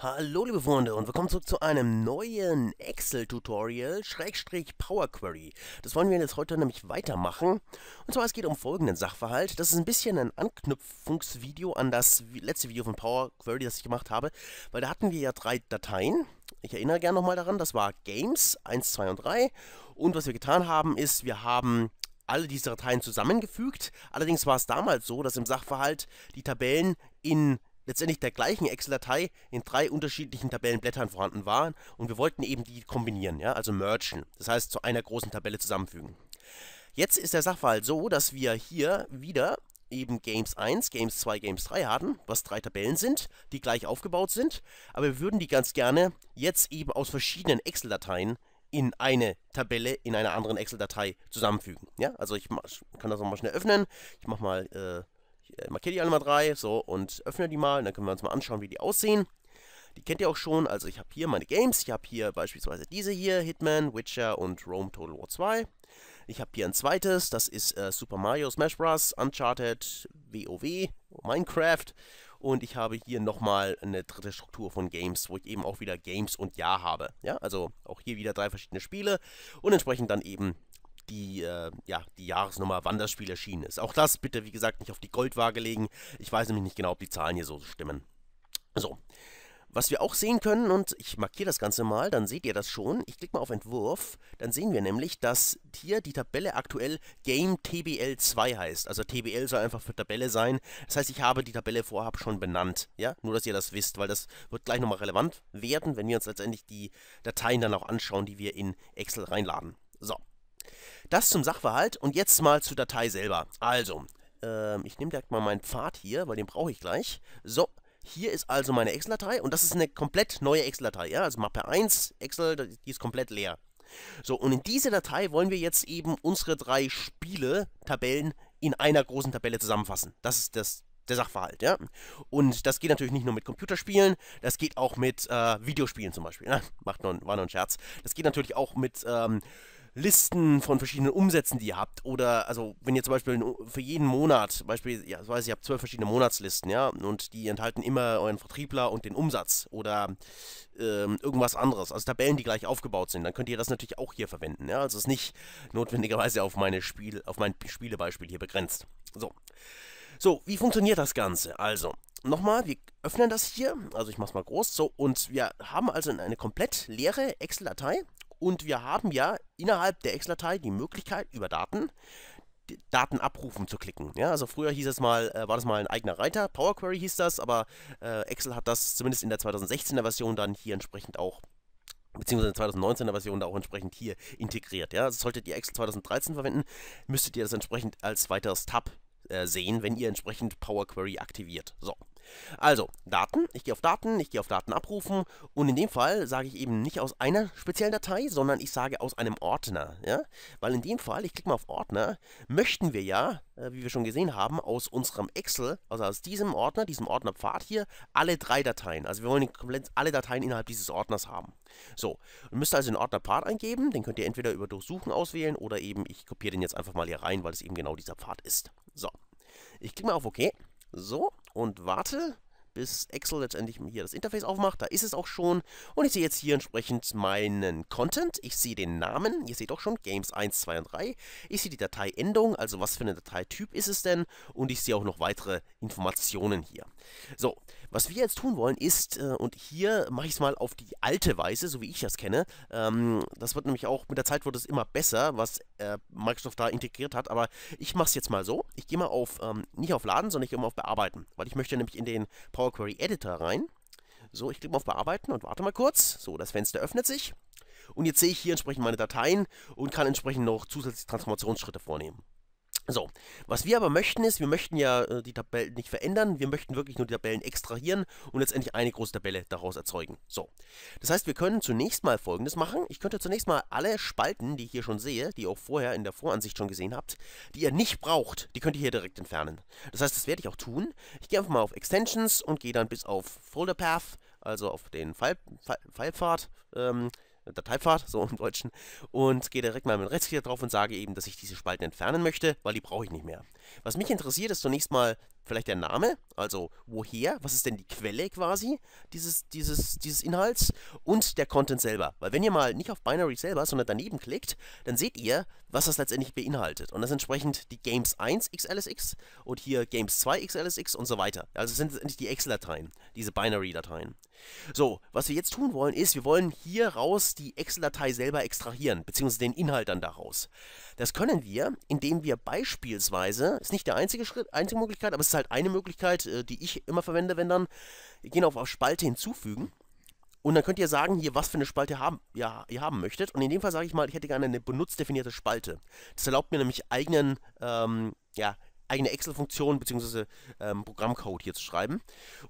Hallo liebe Freunde und willkommen zurück zu einem neuen Excel-Tutorial, Schrägstrich Power Query. Das wollen wir jetzt heute nämlich weitermachen. Und zwar es geht um folgenden Sachverhalt. Das ist ein bisschen ein Anknüpfungsvideo an das letzte Video von Power Query, das ich gemacht habe, weil da hatten wir ja drei Dateien. Ich erinnere gerne nochmal daran, das war Games 1, 2 und 3. Und was wir getan haben ist, wir haben alle diese Dateien zusammengefügt. Allerdings war es damals so, dass im Sachverhalt die Tabellen in letztendlich der gleichen Excel-Datei in drei unterschiedlichen Tabellenblättern vorhanden waren und wir wollten eben die kombinieren, ja, also mergen, das heißt zu einer großen Tabelle zusammenfügen. Jetzt ist der Sachverhalt so, dass wir hier wieder eben Games 1, Games 2, Games 3 haben, was drei Tabellen sind, die gleich aufgebaut sind, aber wir würden die ganz gerne jetzt eben aus verschiedenen Excel-Dateien in eine Tabelle in einer anderen Excel-Datei zusammenfügen. Ja, also ich, mach, ich kann das nochmal schnell öffnen. Ich mache mal äh, äh, markiere die alle mal drei, so, und öffne die mal, und dann können wir uns mal anschauen, wie die aussehen. Die kennt ihr auch schon, also ich habe hier meine Games, ich habe hier beispielsweise diese hier, Hitman, Witcher und Rome Total War 2. Ich habe hier ein zweites, das ist äh, Super Mario Smash Bros., Uncharted, WoW, Minecraft. Und ich habe hier nochmal eine dritte Struktur von Games, wo ich eben auch wieder Games und Ja habe. Ja, also auch hier wieder drei verschiedene Spiele und entsprechend dann eben die, äh, ja, die Jahresnummer, wann das Spiel erschienen ist. Auch das bitte, wie gesagt, nicht auf die Goldwaage legen. Ich weiß nämlich nicht genau, ob die Zahlen hier so stimmen. So. Was wir auch sehen können, und ich markiere das Ganze mal, dann seht ihr das schon. Ich klicke mal auf Entwurf, dann sehen wir nämlich, dass hier die Tabelle aktuell Game TBL 2 heißt. Also TBL soll einfach für Tabelle sein. Das heißt, ich habe die Tabelle vorhab schon benannt. Ja, nur dass ihr das wisst, weil das wird gleich nochmal relevant werden, wenn wir uns letztendlich die Dateien dann auch anschauen, die wir in Excel reinladen. So, das zum Sachverhalt und jetzt mal zur Datei selber. Also, ähm, ich nehme direkt mal meinen Pfad hier, weil den brauche ich gleich. So, hier ist also meine Excel-Datei und das ist eine komplett neue Excel-Datei. Ja? Also Mappe 1, Excel, die ist komplett leer. So, und in diese Datei wollen wir jetzt eben unsere drei Spiele-Tabellen in einer großen Tabelle zusammenfassen. Das ist das, der Sachverhalt, ja. Und das geht natürlich nicht nur mit Computerspielen, das geht auch mit äh, Videospielen zum Beispiel. Na, ne? macht nur, war nur ein Scherz. Das geht natürlich auch mit ähm, Listen von verschiedenen Umsätzen, die ihr habt. Oder, also, wenn ihr zum Beispiel für jeden Monat, Beispiel, ja, ich weiß, ihr habt zwölf verschiedene Monatslisten, ja, und die enthalten immer euren Vertriebler und den Umsatz oder ähm, irgendwas anderes. Also Tabellen, die gleich aufgebaut sind. Dann könnt ihr das natürlich auch hier verwenden, ja. Also, es ist nicht notwendigerweise auf, meine Spiel, auf mein Spielebeispiel hier begrenzt. So. So, wie funktioniert das Ganze? Also, nochmal, wir öffnen das hier, also ich mach's mal groß, so, und wir haben also eine komplett leere Excel-Datei und wir haben ja innerhalb der excel datei die Möglichkeit, über Daten Daten abrufen zu klicken. Ja, also früher hieß es mal, äh, war das mal ein eigener Reiter, Power Query hieß das, aber äh, Excel hat das zumindest in der 2016er Version dann hier entsprechend auch beziehungsweise 2019er Version da auch entsprechend hier integriert. Ja, also solltet ihr Excel 2013 verwenden, müsstet ihr das entsprechend als weiteres Tab äh, sehen, wenn ihr entsprechend Power Query aktiviert. So. Also, Daten, ich gehe auf Daten, ich gehe auf Daten abrufen und in dem Fall sage ich eben nicht aus einer speziellen Datei, sondern ich sage aus einem Ordner, ja? Weil in dem Fall, ich klicke mal auf Ordner, möchten wir ja, äh, wie wir schon gesehen haben, aus unserem Excel, also aus diesem Ordner, diesem Ordnerpfad hier, alle drei Dateien. Also wir wollen komplett alle Dateien innerhalb dieses Ordners haben. So, ihr müsst also den Ordnerpfad eingeben, den könnt ihr entweder über Durchsuchen auswählen oder eben, ich kopiere den jetzt einfach mal hier rein, weil es eben genau dieser Pfad ist. So, ich klicke mal auf OK. So, und warte bis Excel letztendlich hier das Interface aufmacht. Da ist es auch schon. Und ich sehe jetzt hier entsprechend meinen Content. Ich sehe den Namen. Ihr seht auch schon Games 1, 2 und 3. Ich sehe die Dateiendung, also was für ein Dateityp ist es denn. Und ich sehe auch noch weitere Informationen hier. So, was wir jetzt tun wollen ist, äh, und hier mache ich es mal auf die alte Weise, so wie ich das kenne. Ähm, das wird nämlich auch, mit der Zeit wird es immer besser, was äh, Microsoft da integriert hat. Aber ich mache es jetzt mal so. Ich gehe mal auf, ähm, nicht auf Laden, sondern ich gehe mal auf Bearbeiten. Weil ich möchte nämlich in den Power Power Query Editor rein. So, ich klicke mal auf Bearbeiten und warte mal kurz. So, das Fenster öffnet sich. Und jetzt sehe ich hier entsprechend meine Dateien und kann entsprechend noch zusätzliche Transformationsschritte vornehmen. So, was wir aber möchten ist, wir möchten ja äh, die Tabellen nicht verändern, wir möchten wirklich nur die Tabellen extrahieren und letztendlich eine große Tabelle daraus erzeugen. So, das heißt, wir können zunächst mal folgendes machen. Ich könnte zunächst mal alle Spalten, die ich hier schon sehe, die ihr auch vorher in der Voransicht schon gesehen habt, die ihr nicht braucht, die könnt ihr hier direkt entfernen. Das heißt, das werde ich auch tun. Ich gehe einfach mal auf Extensions und gehe dann bis auf Folder Path, also auf den File, File, ähm, Dateipfad, so im Deutschen, und gehe direkt mal mit Rechtsklick drauf und sage eben, dass ich diese Spalten entfernen möchte, weil die brauche ich nicht mehr. Was mich interessiert, ist zunächst mal Vielleicht der Name, also woher, was ist denn die Quelle quasi dieses, dieses, dieses Inhalts und der Content selber. Weil wenn ihr mal nicht auf Binary selber, sondern daneben klickt, dann seht ihr, was das letztendlich beinhaltet. Und das sind entsprechend die Games 1 XLSX und hier Games 2 XLSX und so weiter. Also sind letztendlich die Excel-Dateien, diese Binary-Dateien. So, was wir jetzt tun wollen, ist, wir wollen hier raus die Excel-Datei selber extrahieren, beziehungsweise den Inhalt dann daraus. Das können wir, indem wir beispielsweise, ist nicht der einzige Schritt, einzige Möglichkeit, aber es ist halt eine Möglichkeit, äh, die ich immer verwende, wenn dann, gehen auf, Spalte hinzufügen. Und dann könnt ihr sagen, hier, was für eine Spalte haben, ja, ihr haben möchtet. Und in dem Fall sage ich mal, ich hätte gerne eine benutzdefinierte Spalte. Das erlaubt mir nämlich eigenen, ähm, ja, eigene Excel-Funktion bzw. Ähm, Programmcode hier zu schreiben.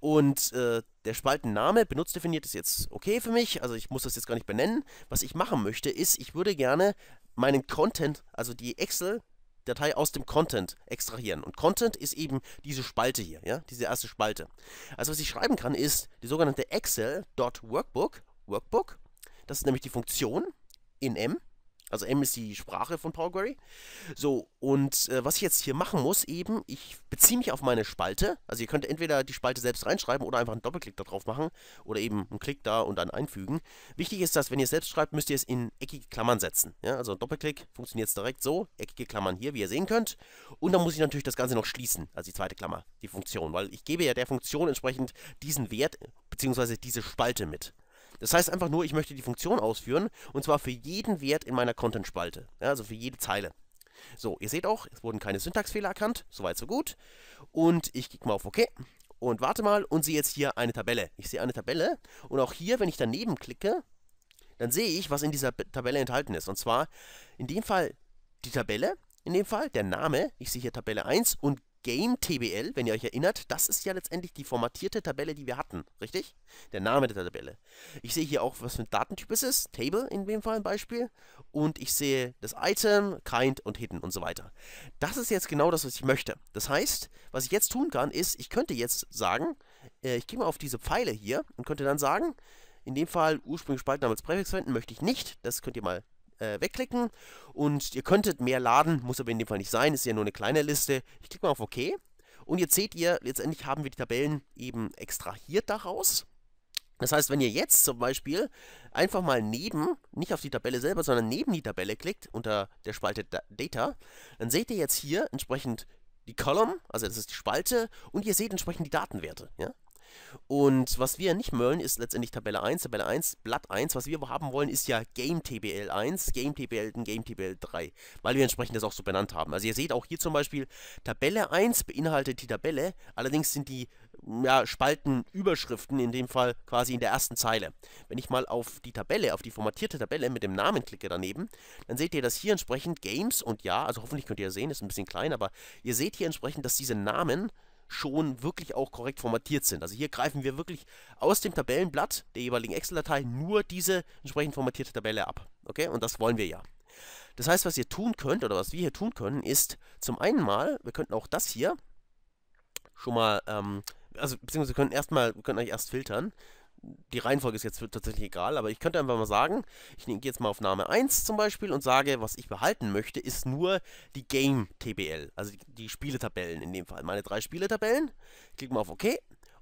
Und äh, der Spaltenname benutzdefiniert ist jetzt okay für mich, also ich muss das jetzt gar nicht benennen. Was ich machen möchte, ist, ich würde gerne meinen Content, also die Excel, Datei aus dem Content extrahieren. Und Content ist eben diese Spalte hier, ja, diese erste Spalte. Also was ich schreiben kann, ist die sogenannte Excel.workbook, Workbook, das ist nämlich die Funktion in M, also M ist die Sprache von Power Query. So, und äh, was ich jetzt hier machen muss, eben, ich beziehe mich auf meine Spalte. Also ihr könnt entweder die Spalte selbst reinschreiben oder einfach einen Doppelklick da drauf machen oder eben einen Klick da und dann einfügen. Wichtig ist, dass wenn ihr es selbst schreibt, müsst ihr es in eckige Klammern setzen. Ja, also ein Doppelklick funktioniert jetzt direkt so, eckige Klammern hier, wie ihr sehen könnt. Und dann muss ich natürlich das Ganze noch schließen, also die zweite Klammer, die Funktion, weil ich gebe ja der Funktion entsprechend diesen Wert bzw. diese Spalte mit. Das heißt einfach nur, ich möchte die Funktion ausführen und zwar für jeden Wert in meiner Content-Spalte, ja, also für jede Zeile. So, ihr seht auch, es wurden keine Syntaxfehler erkannt, soweit so gut. Und ich klicke mal auf OK und warte mal und sehe jetzt hier eine Tabelle. Ich sehe eine Tabelle und auch hier, wenn ich daneben klicke, dann sehe ich, was in dieser Tabelle enthalten ist. Und zwar in dem Fall die Tabelle, in dem Fall der Name, ich sehe hier Tabelle 1 und Game TBL, wenn ihr euch erinnert, das ist ja letztendlich die formatierte Tabelle, die wir hatten, richtig? Der Name der Tabelle. Ich sehe hier auch, was für ein Datentyp es ist, Table in dem Fall ein Beispiel, und ich sehe das Item, Kind und Hidden und so weiter. Das ist jetzt genau das, was ich möchte. Das heißt, was ich jetzt tun kann, ist, ich könnte jetzt sagen, äh, ich gehe mal auf diese Pfeile hier und könnte dann sagen, in dem Fall ursprünglich Spalten als Präfix verwenden möchte ich nicht, das könnt ihr mal äh, wegklicken und ihr könntet mehr laden, muss aber in dem Fall nicht sein, ist ja nur eine kleine Liste. Ich klicke mal auf OK und jetzt seht ihr, letztendlich haben wir die Tabellen eben extrahiert daraus. Das heißt, wenn ihr jetzt zum Beispiel einfach mal neben, nicht auf die Tabelle selber, sondern neben die Tabelle klickt, unter der Spalte Data, dann seht ihr jetzt hier entsprechend die Column, also das ist die Spalte, und ihr seht entsprechend die Datenwerte. Ja? Und was wir nicht wollen, ist letztendlich Tabelle 1, Tabelle 1, Blatt 1. Was wir aber haben wollen, ist ja Game TBL 1, Game TBL, Game TBL 3, weil wir entsprechend das auch so benannt haben. Also ihr seht auch hier zum Beispiel, Tabelle 1 beinhaltet die Tabelle, allerdings sind die ja, Spaltenüberschriften in dem Fall quasi in der ersten Zeile. Wenn ich mal auf die Tabelle, auf die formatierte Tabelle mit dem Namen klicke daneben, dann seht ihr, dass hier entsprechend Games und ja, also hoffentlich könnt ihr sehen, ist ein bisschen klein, aber ihr seht hier entsprechend, dass diese Namen schon wirklich auch korrekt formatiert sind. Also hier greifen wir wirklich aus dem Tabellenblatt der jeweiligen Excel-Datei nur diese entsprechend formatierte Tabelle ab. Okay, und das wollen wir ja. Das heißt, was ihr tun könnt oder was wir hier tun können, ist zum einen mal, wir könnten auch das hier schon mal, ähm, also beziehungsweise wir können erstmal, wir können eigentlich erst filtern die Reihenfolge ist jetzt tatsächlich egal, aber ich könnte einfach mal sagen, ich gehe jetzt mal auf Name 1 zum Beispiel und sage, was ich behalten möchte, ist nur die Game TBL, also die, die Spieletabellen in dem Fall. Meine drei Spieletabellen, klicke mal auf OK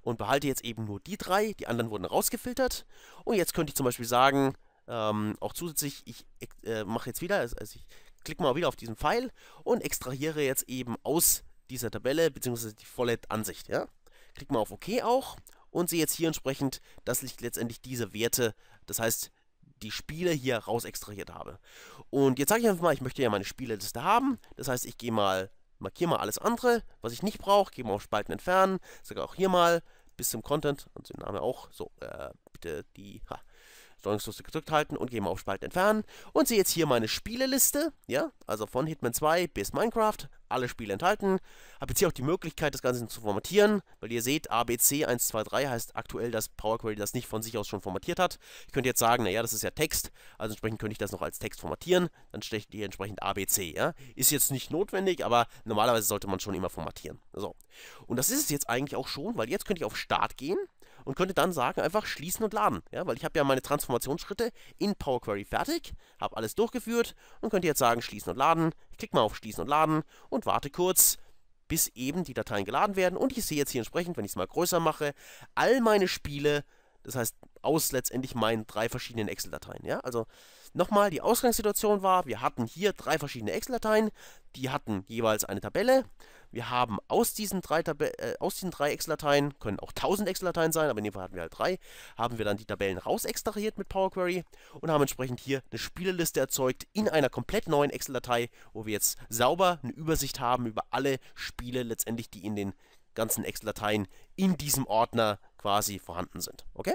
und behalte jetzt eben nur die drei, die anderen wurden rausgefiltert. Und jetzt könnte ich zum Beispiel sagen, ähm, auch zusätzlich, ich äh, mache jetzt wieder, also, also ich klicke mal wieder auf diesen Pfeil und extrahiere jetzt eben aus dieser Tabelle, beziehungsweise die volle Ansicht, ja. Klick mal auf OK auch und sehe jetzt hier entsprechend, dass ich letztendlich diese Werte, das heißt die Spiele hier raus extrahiert habe. Und jetzt sage ich einfach mal, ich möchte ja meine Spieleliste haben. Das heißt, ich gehe mal, markiere mal alles andere, was ich nicht brauche, gehe mal auf Spalten entfernen, sage auch hier mal bis zum Content und den Namen auch, so, äh, bitte die, ha, Steuerungstaste gedrückt halten und gehen mal auf Spalten entfernen und sehe jetzt hier meine Spieleliste, ja, also von Hitman 2 bis Minecraft, alle Spiele enthalten. Habe jetzt hier auch die Möglichkeit, das Ganze zu formatieren, weil ihr seht, ABC123 heißt aktuell, dass Power Query das nicht von sich aus schon formatiert hat. Ich könnte jetzt sagen, naja, das ist ja Text, also entsprechend könnte ich das noch als Text formatieren, dann steht hier entsprechend ABC, ja. Ist jetzt nicht notwendig, aber normalerweise sollte man schon immer formatieren. So. Und das ist es jetzt eigentlich auch schon, weil jetzt könnte ich auf Start gehen und könnte dann sagen, einfach schließen und laden. Ja, weil ich habe ja meine Transformationsschritte in Power Query fertig, habe alles durchgeführt und könnte jetzt sagen, schließen und laden. Ich klicke mal auf schließen und laden und warte kurz, bis eben die Dateien geladen werden. Und ich sehe jetzt hier entsprechend, wenn ich es mal größer mache, all meine Spiele, das heißt aus letztendlich meinen drei verschiedenen Excel-Dateien. Ja? Also nochmal, die Ausgangssituation war, wir hatten hier drei verschiedene Excel-Dateien, die hatten jeweils eine Tabelle wir haben aus diesen drei, Tab äh, aus diesen drei Excel-Dateien, können auch 1000 Excel-Dateien sein, aber in dem Fall hatten wir halt drei, haben wir dann die Tabellen raus extrahiert mit Power Query und haben entsprechend hier eine Spieleliste erzeugt in einer komplett neuen Excel-Datei, wo wir jetzt sauber eine Übersicht haben über alle Spiele letztendlich, die in den ganzen Excel-Dateien in diesem Ordner quasi vorhanden sind. Okay?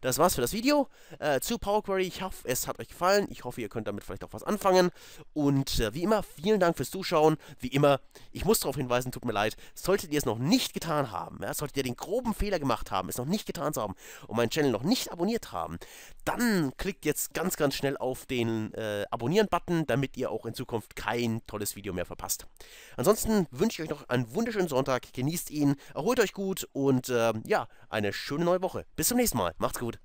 das war's für das Video äh, zu Power Query. Ich hoffe, es hat euch gefallen. Ich hoffe, ihr könnt damit vielleicht auch was anfangen. Und äh, wie immer, vielen Dank fürs Zuschauen. Wie immer, ich muss darauf hinweisen, tut mir leid, solltet ihr es noch nicht getan haben, ja, solltet ihr den groben Fehler gemacht haben, es noch nicht getan zu haben und meinen Channel noch nicht abonniert haben, dann klickt jetzt ganz, ganz schnell auf den äh, Abonnieren-Button, damit ihr auch in Zukunft kein tolles Video mehr verpasst. Ansonsten wünsche ich euch noch einen wunderschönen Sonntag. Genießt ihn, erholt euch gut und ähm, ja, eine schöne neue Woche. Bis zum nächsten Mal. Macht's gut.